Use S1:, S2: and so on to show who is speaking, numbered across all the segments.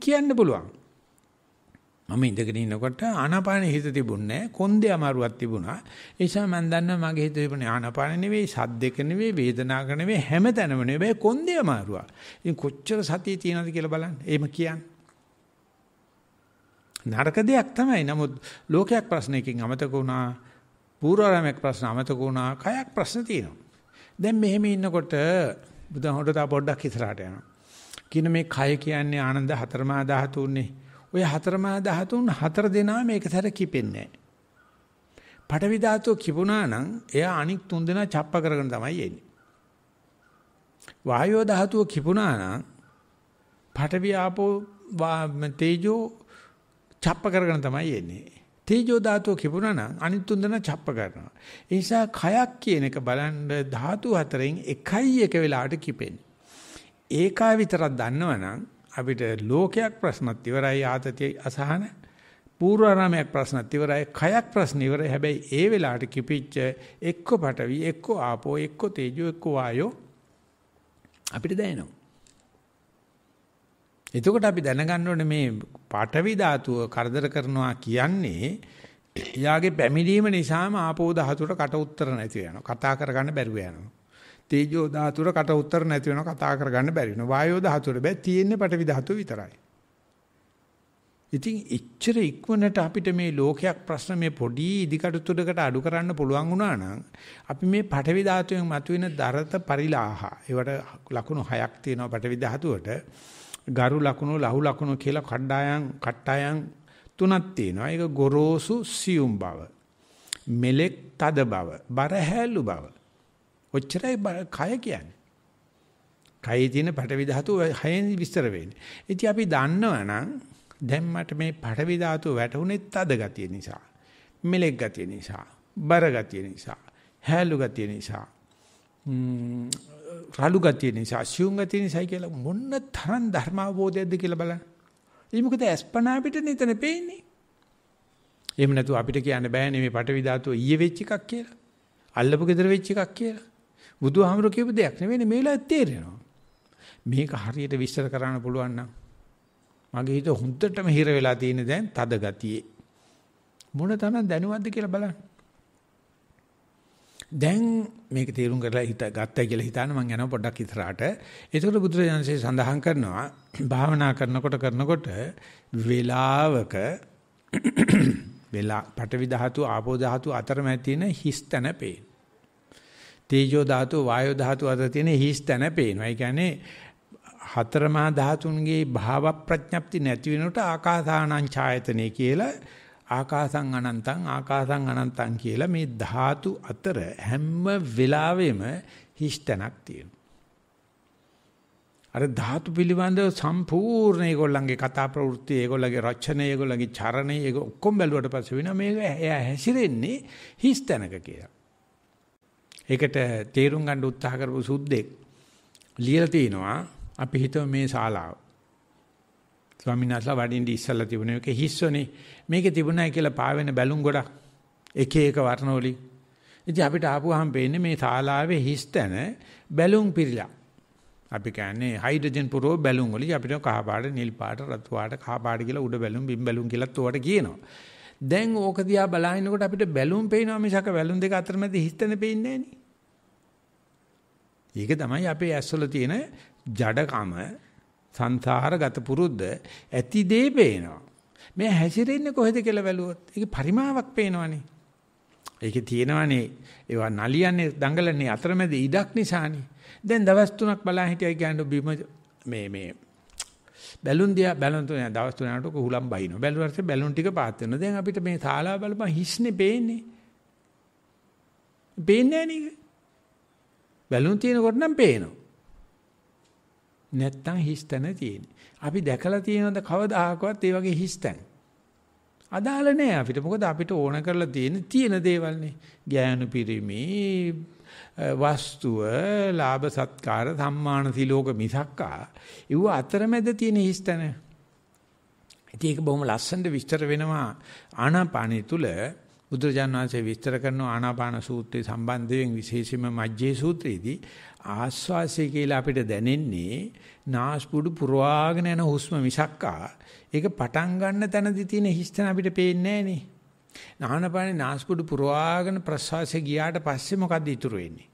S1: කියන්න පුළුවන්. මම ඉඳගෙන ඉන්නකොට ආනාපාන හිත තිබුණේ කොන්දේ අමාරුවක් තිබුණා. ඒ නිසා මම දන්නවා මගේ හිත තිබුණේ ආනාපාන නෙවෙයි, සද්දෙක නෙවෙයි, වේදනාවක් නෙවෙයි, හැම තැනම නෙවෙයි කොන්දේ අමාරුවක්. ඉතින් කොච්චර සතිය තියෙනවද කියලා බලන්න. එහෙම කියන්නේ. නරක දෙයක් තමයි. නමුත් ලෝකයක් ප්‍රශ්නයකින් අමතක වුණා, පූර්වාරාමයක් ප්‍රශ්න අමතක වුණා, කයක් ප්‍රශ්න තියෙනවා. දැන් මෙහෙම ඉන්නකොට බුදුහමෝට තා පොඩ්ඩක් ඉස්සරහට යනවා. කියන මේ කය කියන්නේ ආනන්ද හතරමා ධාතුන්නේ. ওই හතරමා ධාතුන් හතර දෙනා මේක සැර කිපෙන්නේ නැහැ. පඨවි ධාතුව කිපුණා නම් එයා අනික් තුන් දෙනා ڇප්ප කරගෙන තමයි එන්නේ. වායෝ ධාතුව කිපුණා නම් පඨවි ආපෝ තේජෝ ڇප්ප කරගෙන තමයි එන්නේ. තේජෝ ධාතුව කිපුණා නම් අනිත් තුන් දෙනා ڇප්ප කරනවා. ඒ නිසා කයක් කියන එක බලන්න ධාතු හතරෙන් එකයි එක වෙලාවට කිපෙන්නේ. ඒකා විතරක් දන්නවනම් අපිට ලෝකයක් ප්‍රශ්නත් ඉවරයි ආතතිය අසහන පූර්වාරාමයක් ප්‍රශ්නත් ඉවරයි කයක් ප්‍රශ්න ඉවරයි හැබැයි ඒ වෙලාවට කිපිච්ච එක්ක පටවි එක්ක ආපෝ එක්ක තේජෝ එක්ක වායෝ අපිට දැනෙනවා එතකොට අපි දැනගන්න ඕනේ මේ පටවි ධාතුව කරදර කරනවා කියන්නේ එයාගේ පැමිණීම නිසාම ආපෝ ධාතුවට කට උතර නැති වෙනවා කතා කරගන්න බැරුව යනවා තේජෝ ධාතුර කට උතර නැති වෙනවා කතා කරගන්න බැරි වෙනවා. වායෝ ධාතුර බෑ තියෙන්නේ පටවි ධාතුව විතරයි. ඉතින් එච්චර ඉක්මනට අපිට මේ ලෝකයක් ප්‍රශ්න මේ පොඩි ඉදිකටු තුඩකට අඩු කරන්න පුළුවන් වුණා නම් අපි මේ පටවි ධාතුවෙන් මතුවෙන දරත පරිලාහ ඒවට ලකුණු හයක් තියෙනවා පටවි ධාතුවට ගරු ලකුණු ලහු ලකුණු කියලා කණ්ඩායම් කට්ටායම් තුනක් තියෙනවා ඒක ගොරෝසු සියුම් බව මෙලෙක් තද බව බරහැලු බව ඔච්චරයි කය කියන්නේ. කයේ තියෙන පටවි ධාතුව හයෙන් විස්තර වෙන්නේ. ඉතින් අපි දන්නවනම් දැන් මට මේ පටවි ධාතුව වැටුනේත් අද ගතිය නිසා. මෙලෙක් ගතිය නිසා, බර ගතිය නිසා, හැලු ගතිය නිසා. රළු ගතිය නිසා, සියුම් ගතිය නිසා කියලා මොන්න තරම් ධර්ම අවබෝධයක්ද කියලා බලන්න. ඒ මොකද අස්පනා අපිට නිතර පේන්නේ. එහෙම නැතුව අපිට කියන්න බෑනේ මේ පටවි ධාතුව ඊයේ වෙච්ච එකක් කියලා. අල්ලපු gedර වෙච්ච එකක් කියලා. බුදුහාමුදුරු කියපු දෙයක් නෙවෙයි මේ වෙලාවේ තේරෙනවා. මේක හරියට විස්තර කරන්න පුළුවන් නම් මගේ හිත හොඳටම හිර වෙලා තියෙන දැන් තද ගතියේ. මොන තරම් දැනුවත්ද කියලා බලන්න. දැන් මේක තේරුම් කරලා හිත ගත්තා කියලා හිතාන මම යනවා පොඩ්ඩක් ඉස්සරහට. ඒකට බුදුරජාණන්සේ සඳහන් කරනවා භාවනා කරනකොට කරනකොට වේලාවක වෙලා පටවි ධාතු ආපෝ ධාතු අතරමැද තියෙන හිස්තන පේන. තේජෝ ධාතුව වායෝ ධාතුව අතර තියෙන හිස් තැන පේනවා. ඒ කියන්නේ හතර මහා ධාතුන්ගේ භාව ප්‍රඥප්ති නැති වෙනකොට ආකාසානං ඡායතනෙ කියලා ආකාසං අනන්තං ආකාසං අනන්තං කියලා මේ ධාතු අතර හැම වෙලාවෙම හිස් තැනක් තියෙනවා. අර ධාතු පිළිබඳව සම්පූර්ණ ඒගොල්ලන්ගේ කතා ප්‍රවෘත්ති ඒගොල්ලගේ රචනය ඒගොල්ලගේ චරණය ඒක ඔක්කොම බැලුවට පස්සේ වෙන මේක එයා හැසිරෙන්නේ හිස් තැනක කියලා. ඒකට තේරුම් ගන්න උත්සාහ කරපු සුද්දෙක් ලියලා තිනවා අපි හිතමු මේ ශාලාව. ස්වාමීන් වහන්සේලා වඩින්න ඉස්සලා තිබුණේ ඒක හිස්සනේ. මේකේ තිබුණයි කියලා පාවෙන බැලුම් ගොඩක් එක එක වර්ණවලින්. ඉතින් අපිට ආපුවාම පේන්නේ මේ ශාලාවේ හිස්තන බැලුම් පිරিলা. අපි කියන්නේ හයිඩ්‍රජන් පුරෝ බැලුම් වලින් අපිට කහ පාට, නිල් පාට, රතු පාට, කහ පාට කියලා උඩ බැලුම්, බිම් බැලුම් කියලාත් උවට කියනවා. දැන් ඕක දිහා බලහිනකොට අපිට බැලුම් පේනවා මිසක බැලුම් දෙක අතරමැද හිස්තන පේන්නේ ඒක තමයි අපේ ඇස්වල තියෙන ජඩකම සංසාරගත පුරුද්ද ඇති දේ පේනවා. මේ හැසිරෙන්නේ කොහෙද කියලා බැලුවොත් ඒක පරිමාවක් පේනවනේ. ඒකේ තියෙනවනේ ඒවා නලියන්නේ දඟලන්නේ අතරමැද ඉඩක් නිසානේ. දැන් දවස් තුනක් බලා හිටියයි කියන්නේ බිම මේ මේ බැලුන් දිහා බැලුන් තුන දවස් තුනකට කුහුලම් බහිනවා. බැලුවාට පස්සේ බැලුන් ටික පාත් වෙනවා. දැන් අපිට මේ ශාලාව බලපන් හිස්නේ පේන්නේ. පේන්නේ නෑනේ. බැලුන් තියෙනකොට නම් පේනවා. නැත්තම් හිස්තන තියෙන්නේ. අපි දැකලා තියෙනවද කවදාහකවත් ඒ වගේ හිස්තන? අදාළ නෑ අපිට. මොකද අපිට ඕන කරලා තියෙන තියෙන දේවල්නේ. ගෑනු පිරිමි වස්තුව, ලාභ සත්කාර, සම්මාන සිලෝක මිසක්කා. ඒව අතරමැද තියෙන හිස්තන. ඉතින් ඒක බොහොම ලස්සනට විස්තර වෙනවා ආනාපානිය තුල බුදුරජාණන් වහන්සේ විස්තර කරන ආනාපාන සූත්‍රයේ සම්බන්ධයෙන් විශේෂයෙන්ම මජ්ජේ සූත්‍රයේදී ආස්වාසය කියලා අපිට දැනෙන්නේ නාස්පුඩු පුරවාගෙන යන හුස්ම මිසක්කා ඒක පටන් ගන්න තැනදී තියෙන හිස්තන අපිට පේන්නේ නැහනේ. ආනාපානේ නාස්පුඩු පුරවාගෙන ප්‍රශ්වාසය ගියාට පස්සේ මොකද්ද ඉතුරු වෙන්නේ?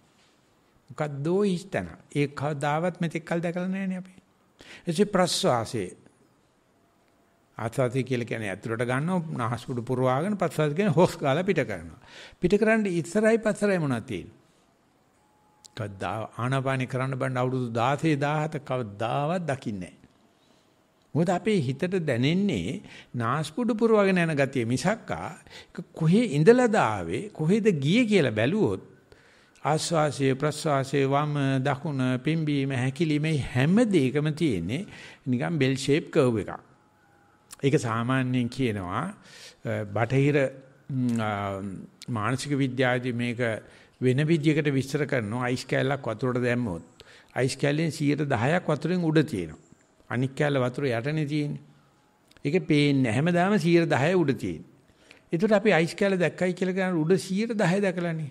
S1: මොකද්දෝ හිස්තන. ඒක කවදාවත් මෙතෙක් කල් දැකලා නැහනේ අපි. එසේ ප්‍රශ්වාසයේ ආස්වාදය කියලා කියන්නේ ඇතුළට ගන්නවා නහස්පුඩු පුරවාගෙන ප්‍රසවාස කියන්නේ හොස් ගාලා පිට කරනවා. පිට කරන්නේ ඉස්සරයි පස්සරයි මොනවද තියෙන්නේ? කද්දා ආනාපානි කරන්න බඳ අවුරුදු 16 17 කවදාවත් දකින්නේ නැහැ. මොකද අපේ හිතට දැනෙන්නේ නාස්පුඩු පුරවාගෙන යන ගතිය මිසක්කා කොහේ ඉඳලාද ආවේ කොහෙද ගියේ කියලා බැලුවොත් ආස්වාසයේ ප්‍රස්වාසයේ වම දකුණ පිම්බීම හැකිලිමේ හැම දෙයකම තියෙන්නේ නිකන් බෙල් ෂේප් කර්ව් එකක්. ඒක සාමාන්‍යයෙන් කියනවා බටහිර මානසික විද්‍යාවේදී මේක වෙන විදියකට විස්තර කරනවා අයිස් කැලක් වතුරට දැම්මොත් අයිස් කැලෙන් 10ක් වතුරෙන් උඩ තියෙනවා අනික් කැල වතුර යටනේ තියෙන්නේ ඒක පේන්නේ හැමදාම 10 උඩ තියෙන්නේ ඒතර අපි අයිස් කැල දැක්කයි කියලා කියන උඩ 10 දැකලානේ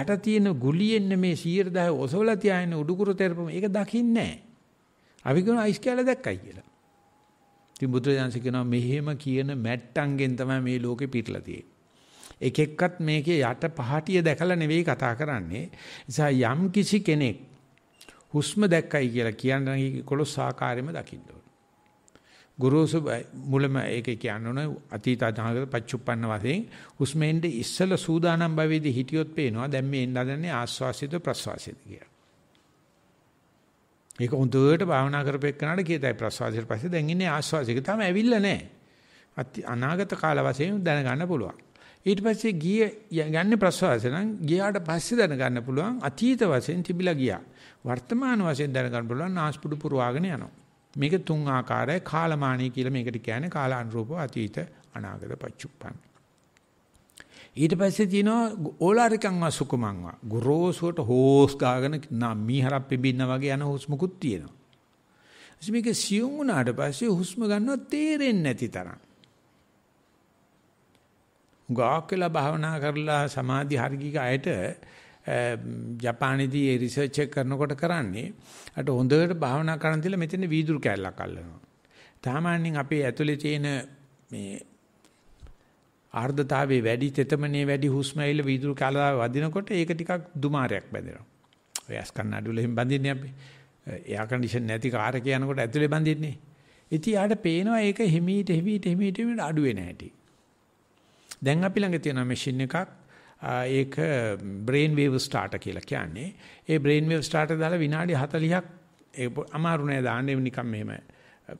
S1: යට තියෙන ගුලියෙන් මේ 10 ඔසවලා තියාගෙන උඩුකුරු තෙරපම ඒක දකින්නේ නැහැ අපි කියන අයිස් කැල දැක්කයි කියලා ඉතින් බුදුරජාණන්සේ කියනවා මෙහෙම කියන මැට්ටන්ගෙන් තමයි මේ ලෝකෙ පිටලා තියෙන්නේ. එක එක්කත් මේකේ යට පහටිය දැකලා නෙවෙයි කතා කරන්නේ. නිසා යම් කිසි කෙනෙක් හුස්ම දැක්කයි කියලා කියන්නේ කොළොස් ආකාරයෙන්ම දකින්න ඕන. ගුරුසු මුලම ඒක කියන්න ඕන අතීත අනාගත පච්චුප්පන්න වශයෙන් හුස්මෙන්ද ඉස්සල සූදානම් භවයේදී හිටියොත් පේනවා දැන් මේ එන්න හදන්නේ ආස්වාසිත ප්‍රස්වාසිත කියලා. මේක හොඳට භාවනා කරපෙන්නාට කියතයි ප්‍රසවාසයට පස්සේ දැන් ඉන්නේ ආස්වාසික තමයි ඇවිල්ලා නැහැ. අනාගත කාල වශයෙන් දැනගන්න පුළුවන්. ඊට පස්සේ ගිය යන්නේ ප්‍රසවාසය නම් ගියාට පස්සේ දැනගන්න පුළුවන් අතීත වශයෙන් තිබිලා ගියා. වර්තමාන වශයෙන් දැනගන්න පුළුවන් ආස්පුඩු පුරවාගෙන යනවා. මේක තුන් ආකාරයි කාලමානී කියලා මේකට කියන්නේ කාලානුරූපව අතීත අනාගත පච්චුප්පන්න. ඊට පස්සේ තියෙනවා ඕලාරිකංවා සුකුමංවා. ගොරෝසුවට හෝස් ගාගෙන නා මීහරප්පෙ බින්න වගේ යන හුස්මකුත් තියෙනවා. මේක සියුම් වුණාට පස්සේ හුස්ම ගන්නවා තේරෙන්නේ නැති තරම්. ගාකලා භාවනා කරලා සමාධි හරිගික අයට ජපානයේදී ඒ රිසර්ච් එක කරනකොට කරන්නේ අට හොඳට භාවනා කරන් දිලා මෙතන වීදුරු කැල්ලක් අල්ලනවා. සාමාන්‍යයෙන් අපේ ඇතුලේ තියෙන මේ ආර්ධතාවයේ වැඩි තෙතමනේ වැඩි හුස්ම ඇවිල වීදුරු කලාව වදිනකොට ඒක ටිකක් දුමාරයක් බැඳෙනවා. ඔය ඇස් කන්න අඩුවල එහෙම බඳින්නේ අපි. එයා කන්ඩිෂන් නැති කාර් එක යනකොට ඇතුලේ බඳින්නේ. ඉතින් යාට පේනවා ඒක හිමීට හිමීට හිමීට හිමීට අඩුවේ නැහැටි. දැන් අපි ළඟ තියෙන මැෂින් එකක් ඒක බ්‍රේන් වේව් ස්ටාර්ටර් කියලා කියන්නේ. ඒ බ්‍රේන් වේව් ස්ටාර්ටර් දාලා විනාඩි 40ක් ඒ අමාරු නෑ දාන්න නිකන් මෙහෙම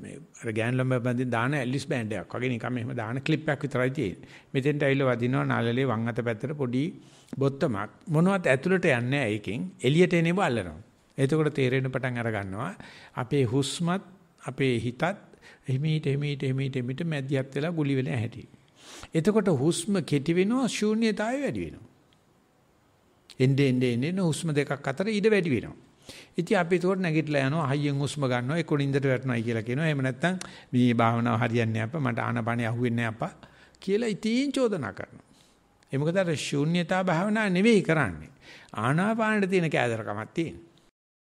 S1: මේ අර ගෑන්ලම් බැඳින් දාන ඇලිස් බෑන්ඩ් එකක් වගේ නිකන් මෙහෙම දාන ක්ලිප් එකක් විතරයි තියෙන්නේ. මෙතෙන්ට ඇවිල්ලා වදිනවා නාලලේ වම් අත පැත්තට පොඩි බොත්තමක්. මොනවත් ඇතුළට යන්නේ නැහැ ඒකෙන්. එළියට එනේව අල්ලනවා. එතකොට තේරෙන පටන් අර ගන්නවා අපේ හුස්මත් අපේ හිතත් හිමීට හිමීට හිමීට හිමීට මැදිහත් වෙලා ගුලි වෙලා ඇහැටි. එතකොට හුස්ම කෙටි වෙනවා ශූන්‍යතාවය වැඩි වෙනවා. එන්නේ එන්නේ එන්නේ හුස්ම දෙකක් අතර ඉඩ වැඩි වෙනවා. ඉතින් අපි ඒකට නැගිටලා යනවා හයියෙන් හුස්ම ගන්නවා ඒ කොනින්දට වැටෙනවායි කියලා කියනවා. එහෙම නැත්නම් මේ භාවනාව හරියන්නේ අප්පා මට ආනපනේ අහුවෙන්නේ අප්පා කියලා ඉතින් චෝදනා කරනවා. ඒ මොකද අර ශූන්‍යතා භාවනා නෙවෙයි කරන්නේ. ආනාපානෙට තියෙන කෑදරකමක් තියෙනවා.